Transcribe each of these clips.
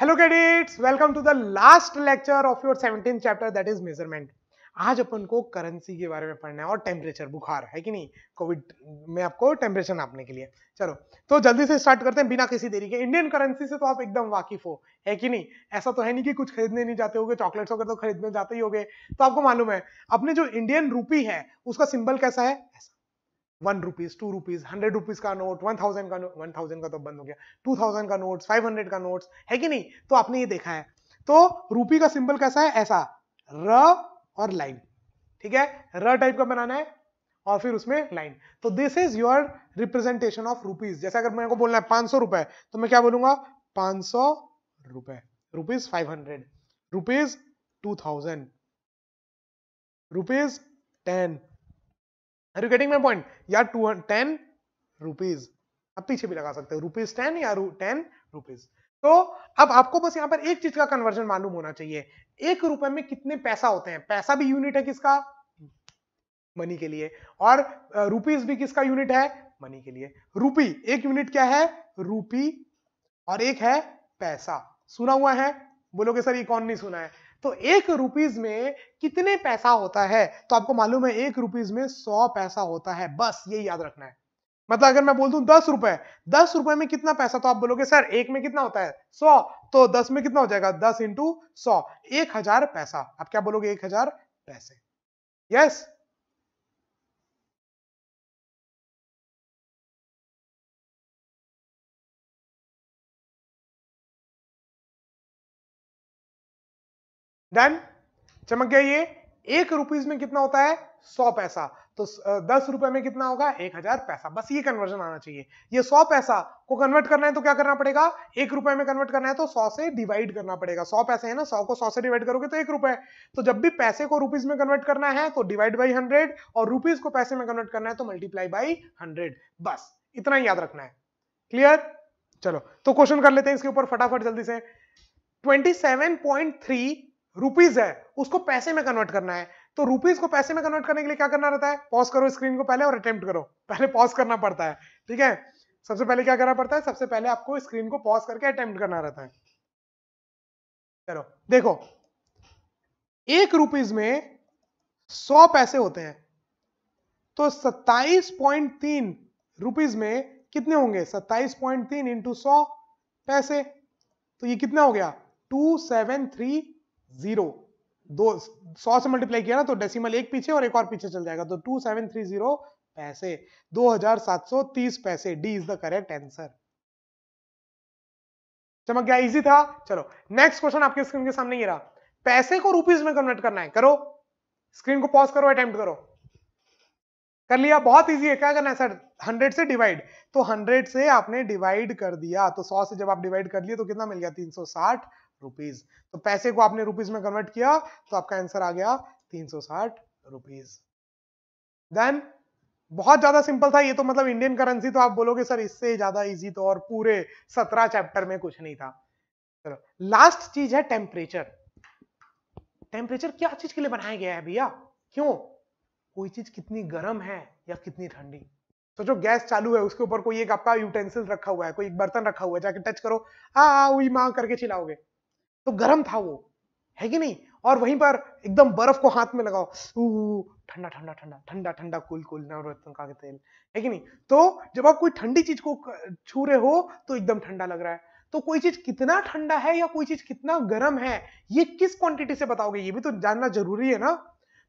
Hello cadets welcome to the last lecture of your seventeen chapter that is measurement आज अपन को currency के बारे में पढ़ना है और टेम्परेचर बुखार है कि नहीं कोविड में आपको टेम्परेचर नापने के लिए चलो तो जल्दी से स्टार्ट करते हैं बिना किसी देरी के इंडियन करेंसी से तो आप एकदम वाकिफ हो है कि नहीं ऐसा तो है नहीं कि कुछ खरीदने नहीं जाते होगे चॉकलेट्स वगैरह तो खरीदने जाते ही हो तो आपको मालूम है अपने जो इंडियन रूपी है उसका सिंबल कैसा है ऐसा one rupees two rupees hundred rupees का नोट वन थाउजेंड का नोट वन थाउजेंड का तो बंद हो गया टू थाउजेंड का नोट फाइव हंड्रेड का नोट है कि नहीं तो आपने ये देखा है तो रूपी का सिंबल कैसा है ऐसा र और लाइन ठीक है र टाइप का बनाना है और फिर उसमें लाइन तो this is your representation of rupees जैसे अगर मेरे को बोलना है पांच सौ रुपए तो मैं क्या बोलूंगा पांच सौ रुपए rupees five hundred rupees two thousand rupees ten are you getting my point या टू टेन रुपीज आप पीछे भी लगा सकते हो रुपीज टेन या टेन रुपीज तो अब आपको बस यहाँ पर एक चीज का कन्वर्जन मालूम होना चाहिए एक रुपए में कितने पैसा होते हैं पैसा भी यूनिट है किसका मनी के लिए और रुपीज भी किसका यूनिट है मनी के लिए रूपी एक यूनिट क्या है रूपी और एक है पैसा सुना हुआ है बोलोगे सर ये कौन नहीं सुना है तो एक रुपीज में कितने पैसा होता है तो आपको मालूम है एक रुपीज में सौ पैसा होता है बस ये याद रखना है मतलब अगर मैं बोल दूं दस रुपए दस रुपए में कितना पैसा तो आप बोलोगे सर एक में कितना होता है सौ तो दस में कितना हो जाएगा दस इंटू सौ एक हजार पैसा आप क्या बोलोगे एक हजार पैसे यस देन चमक गया ये एक रुपीज में कितना होता है सौ पैसा तो दस रुपए में कितना होगा एक हजार पैसा बस ये कन्वर्जन आना चाहिए ये सौ पैसा को कन्वर्ट करना है तो क्या करना पड़ेगा एक रुपए में कन्वर्ट करना है तो सौ से डिवाइड करना पड़ेगा सौ पैसे है ना सौ को सौ से डिवाइड करोगे तो एक रुपए तो जब भी पैसे को रुपीज में कन्वर्ट करना है तो डिवाइड बाई हंड्रेड और रुपीज को पैसे में कन्वर्ट करना है तो मल्टीप्लाई बाई हंड्रेड बस इतना ही याद रखना है क्लियर चलो तो क्वेश्चन कर लेते हैं इसके ऊपर फटाफट जल्दी से twenty seven point three rupees है उसको पैसे में कन्वर्ट करना है तो रुपीज को पैसे में कन्वर्ट करने के लिए क्या करना रहता है पॉज करो स्क्रीन को पहले और अटेम्प्ट करो पहले पॉज करना पड़ता है ठीक है सबसे पहले क्या करना पड़ता है सबसे पहले आपको स्क्रीन को पॉज करके अटेम्प्ट करना रहता है चलो देखो एक रुपीज में सौ पैसे होते हैं तो सत्ताईस पॉइंट तीन रुपीज में कितने होंगे सत्ताईस पॉइंट तीन इंटू सौ पैसे तो ये कितना हो गया टू सेवन थ्री जीरो दो सौ से मल्टीप्लाई किया ना तो डेसिमल एक पीछे और एक और पीछे चल जाएगा तो टू सेवन थ्री जीरो पैसे दो हजार सात सौ तीस पैसे D is the correct answer चमक गया इजी था चलो नेक्स्ट क्वेश्चन आपके स्क्रीन के सामने ये रहा पैसे को रुपीज में कन्वर्ट करना है करो स्क्रीन को पॉज करो अटेम्प्ट करो कर लिया बहुत इजी है क्या करना है सर हंड्रेड से डिवाइड तो हंड्रेड से आपने डिवाइड कर दिया तो सौ से जब आप डिवाइड कर लिए तो कितना मिल गया तीन सौ साठ रुपीज तो पैसे को आपने रुपीज में कन्वर्ट किया तो आपका आंसर आ गया तीन सौ साठ रुपीज देन बहुत ज्यादा सिंपल था ये तो मतलब इंडियन करेंसी तो आप बोलोगे सर इससे ज्यादा इजी तो और पूरे सत्रह चैप्टर में कुछ नहीं था चलो लास्ट चीज है टेम्परेचर टेम्परेचर क्या चीज के लिए बनाया गया है भैया क्यों कोई चीज कितनी गर्म है या कितनी ठंडी तो जो गैस चालू है उसके ऊपर कोई एक आपका यूटेंसिल रखा हुआ है कोई एक बर्तन रखा हुआ है जाके टच करो आ उई माँ करके चिलाओगे तो गर्म था वो है कि नहीं और वहीं पर एकदम बर्फ को हाथ में लगाओ ठंडा ठंडा ठंडा ठंडा ठंडा कूल कूल नवरत्न का तेल है कि नहीं तो जब आप कोई ठंडी चीज को छू रहे हो तो एकदम ठंडा लग रहा है तो कोई चीज कितना ठंडा है या कोई चीज कितना गर्म है ये किस क्वांटिटी से बताओगे ये भी तो जानना जरूरी है ना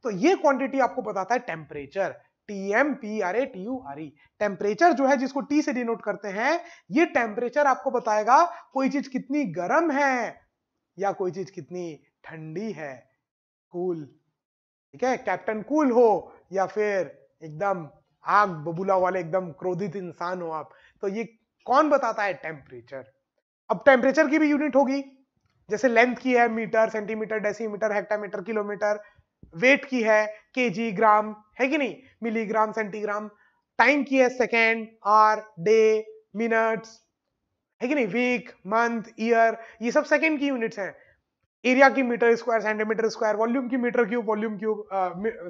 तो ये क्वांटिटी आपको बताता है temperature T M P R A T U R E temperature जो है जिसको टी से डिनोट करते हैं ये टेम्परेचर आपको बताएगा कोई चीज कितनी गर्म है या कोई चीज कितनी ठंडी है कूल ठीक है कैप्टन कूल हो या फिर एकदम आग बबूला वाले एकदम क्रोधित इंसान हो आप तो ये कौन बताता है टेम्परेचर अब टेम्परेचर की भी यूनिट होगी जैसे लेंथ की है metre centimetre decimetre hectometre kilometre weight की है केजी ग्राम है कि नहीं मिलीग्राम सेंटीग्राम टाइम की है सेकेंड आर डे मिनट्स है कि नहीं वीक मंथ ईयर ये सब सेकेंड की यूनिट्स हैं एरिया की metre square centimetre square volume की metre cube volume cube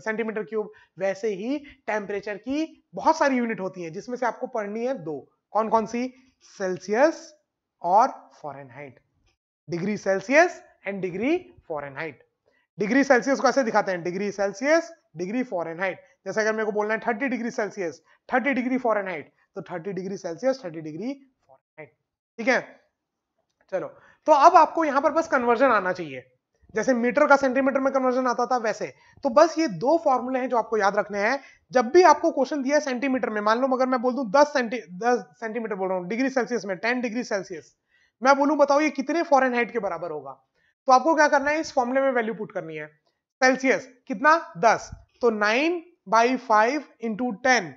centimetre cube वैसे ही टेम्परेचर की बहुत सारी यूनिट होती हैं जिसमें से आपको पढ़नी है दो कौन कौन सी सेल्सियस और Fahrenheit degree Celsius and degree Fahrenheit degree Celsius को ऐसे दिखाते हैं डिग्री सेल्सियस डिग्री फॉरनहाइट जैसे अगर मेरे को बोलना है thirty degree Celsius thirty degree Fahrenheit तो thirty degree Celsius thirty degree ठीक है चलो तो अब आपको यहां पर बस कन्वर्जन आना चाहिए जैसे मीटर का सेंटीमीटर में कन्वर्जन आता था वैसे तो बस ये दो फॉर्मूले हैं जो आपको याद रखने हैं जब भी आपको क्वेश्चन दिया है सेंटीमीटर में मान लो मगर मैं बोल दूं दस सेंटी दस सेंटीमीटर बोल रहा हूँ डिग्री सेल्सियस में टेन डिग्री सेल्सियस मैं बोलूं बताओ ये कितने फॉरन हाइट के बराबर होगा तो आपको क्या करना है इस फॉर्मूले में वैल्यू पुट करनी है सेल्सियस कितना दस तो nine by five into ten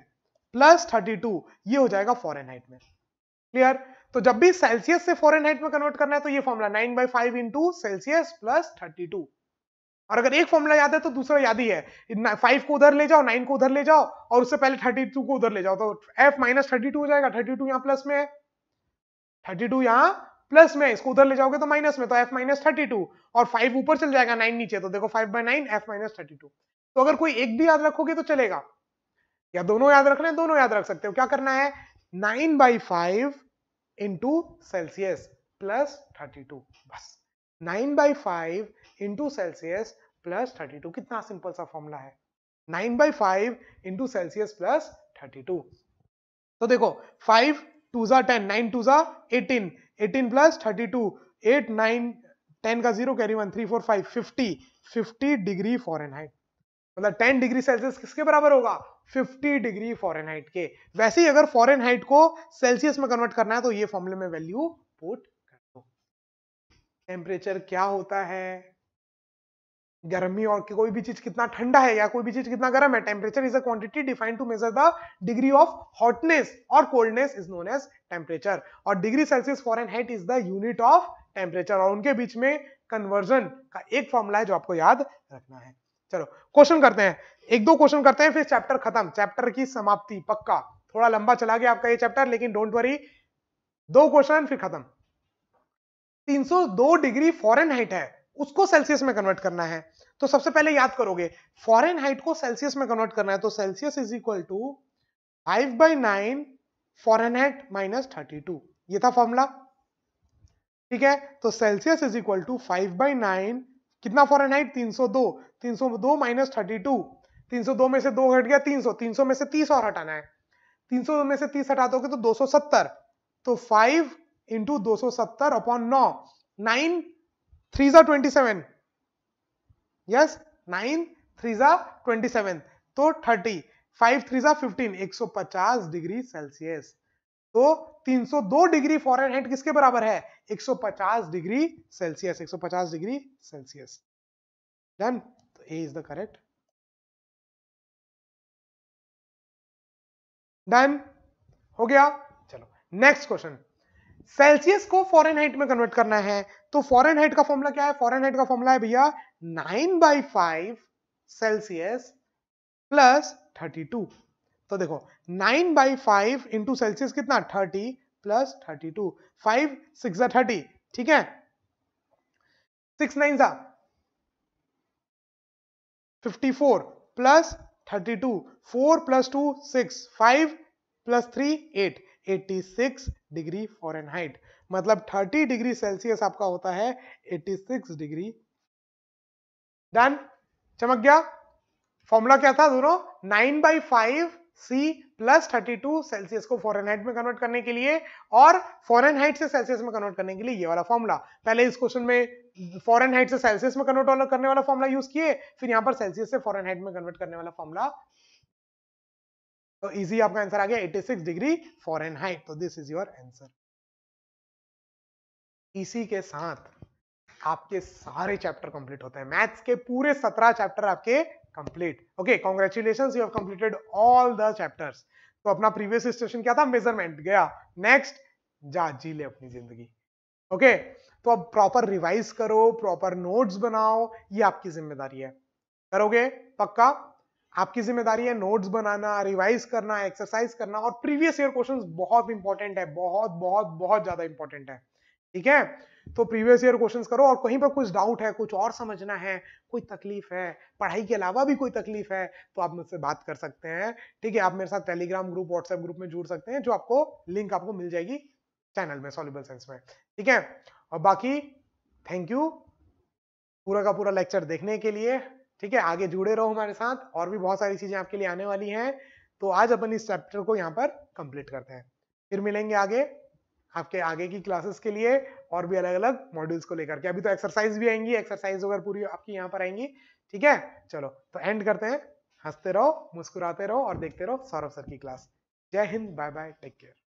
plus thirty two ये हो जाएगा फॉरन हाइट में क्लियर तो जब भी सेल्सियस से फॉरनहाइट में कन्वर्ट करना है तो ये formula nine by five into Celsius plus thirty two और अगर एक फॉर्मूला याद है तो दूसरा याद ही है फाइव को उधर ले जाओ नाइन को उधर ले जाओ और उससे पहले थर्टी टू को उधर ले जाओ तो एफ माइनस थर्टी टू हो जाएगा थर्टी टू यहाँ प्लस में है थर्टी टू यहाँ प्लस में इसको उधर ले जाओगे तो माइनस में तो एफ माइनस थर्टी टू और फाइव ऊपर चल जाएगा नाइन नीचे तो देखो five by nine F minus thirty two तो अगर कोई एक भी याद रखोगे तो चलेगा या दोनों याद रखना है दोनों याद रख सकते हो क्या करना है nine by five into Celsius plus thirty two बस nine by five into Celsius plus thirty two कितना सिंपल सा फॉर्मूला है nine by five into Celsius plus thirty two तो देखो फाइव टू जा टेन नाइन टू जा eighteen eighteen plus thirty two eight nine ten का zero carry one three four five fifty fifty degree Fahrenheit मतलब ten degree Celsius किसके बराबर होगा 50 degree Fahrenheit के वैसे ही अगर फॉरेनहाइट को सेल्सियस में कन्वर्ट करना है तो ये फॉर्मुले में वैल्यू पुट कर दो टेम्परेचर क्या होता है गर्मी और कोई भी चीज कितना ठंडा है या कोई भी चीज कितना गर्म है temperature is a quantity defined to measure the degree of hotness और coldness is known as temperature और degree Celsius Fahrenheit is the unit of temperature और उनके बीच में कन्वर्जन का एक फॉर्मूला है जो आपको याद रखना है चलो क्वेश्चन करते हैं एक दो क्वेश्चन करते हैं फिर चैप्टर खत्म चैप्टर की समाप्ति पक्का थोड़ा लंबा चला गया आपका ये चैप्टर लेकिन डोंट वरी दो क्वेश्चन फिर खत्म 302 डिग्री फॉरेन हाइट है उसको सेल्सियस में कन्वर्ट करना है तो सबसे पहले याद करोगे फॉरेन हाइट को सेल्सियस में कन्वर्ट करना है तो Celsius is equal to five by nine Fahrenheit minus thirty two ये था फॉर्मूला ठीक है तो Celsius is equal to five by nine कितना तीन सौ दो तीन सौ दो माइनस थर्टी टू तीन सौ दो में से दो हट गया तीन सौ तीन सौ में से तीस और हटाना है तीन सौ में से तीस हटा दोगे तो सत्तर तो फाइव इंटू दो सत्तर अपॉन नौ नाइन थ्री जा twenty seven yes nine three जा ट्वेंटी सेवन तो थर्टी फाइव थ्री जा फिफ्टीन एक सौ पचास डिग्री सेल्सियस तो 302 डिग्री फॉरेन हेट किसके बराबर है 150 degree Celsius 150 degree Celsius done तो A is the correct done हो गया चलो नेक्स्ट क्वेश्चन सेल्सियस को फॉरेन हाइट में कन्वर्ट करना है तो फॉरेन हाइट का फॉर्मूला क्या है फॉरेन हाइट का फॉर्मूला है भैया nine by five Celsius plus thirty two तो देखो nine by five into Celsius कितना thirty plus thirty two five six thirty ठीक है सिक्स नाइन सा fifty four plus thirty two four plus two six five plus three eight 86 degree Fahrenheit मतलब 30 degree Celsius आपका होता है 86 degree done चमक गया फॉर्मूला क्या था दोनों 9 by five C plus thirty two Celsius को फॉरन हाइट में कन्वर्ट करने के लिए और फॉरन हाइट से सेल्सियस में कन्वर्ट करने के लिए ये वाला फॉर्मूला पहले इस क्वेश्चन में फॉरन हाइट से सेल्सियस में कन्वर्ट करने वाला फॉर्मूला यूज किए फिर यहां पर सेल्सियस से फॉरन हाइट में कन्वर्ट करने वाला फॉर्मूला तो इजी आपका आंसर आ गया 86 डिग्री फॉरन हाइट तो दिस इज योर आंसर इसी के साथ आपके सारे चैप्टर कंप्लीट होते हैं मैथ्स के पूरे सत्रह चैप्टर आपके complete. Okay, congratulations, you have completed all the chapters. तो अपना previous station क्या था measurement गया next जा जी ले अपनी जिंदगी ओके okay, तो अब प्रॉपर रिवाइज करो प्रॉपर नोट्स बनाओ ये आपकी जिम्मेदारी है करोगे पक्का आपकी जिम्मेदारी है नोट्स बनाना रिवाइज करना एक्सरसाइज करना और प्रीवियस ईयर क्वेश्चंस बहुत इंपॉर्टेंट है बहुत बहुत बहुत ज्यादा इंपॉर्टेंट है ठीक है तो प्रीवियस ईयर क्वेश्चन करो और कहीं पर कुछ डाउट है कुछ और समझना है कोई तकलीफ है पढ़ाई के अलावा भी कोई तकलीफ है तो आप मुझसे बात कर सकते हैं ठीक है आप मेरे साथ टेलीग्राम ग्रुप व्हाट्सएप ग्रुप में जुड़ सकते हैं जो आपको लिंक आपको मिल जाएगी चैनल में सॉल्यूबल सेंस में ठीक है और बाकी थैंक यू पूरा का पूरा लेक्चर देखने के लिए ठीक है आगे जुड़े रहो हमारे साथ और भी बहुत सारी चीजें आपके लिए आने वाली हैं तो आज अपन इस चैप्टर को यहाँ पर कंप्लीट करते हैं फिर मिलेंगे आगे आपके आगे की क्लासेस के लिए और भी अलग अलग मॉड्यूल्स को लेकर के अभी तो एक्सरसाइज भी आएंगी एक्सरसाइज अगर पूरी आपकी यहाँ पर आएंगी ठीक है चलो तो एंड करते हैं हंसते रहो मुस्कुराते रहो और देखते रहो सौरभ सर की क्लास जय हिंद बाय बाय टेक केयर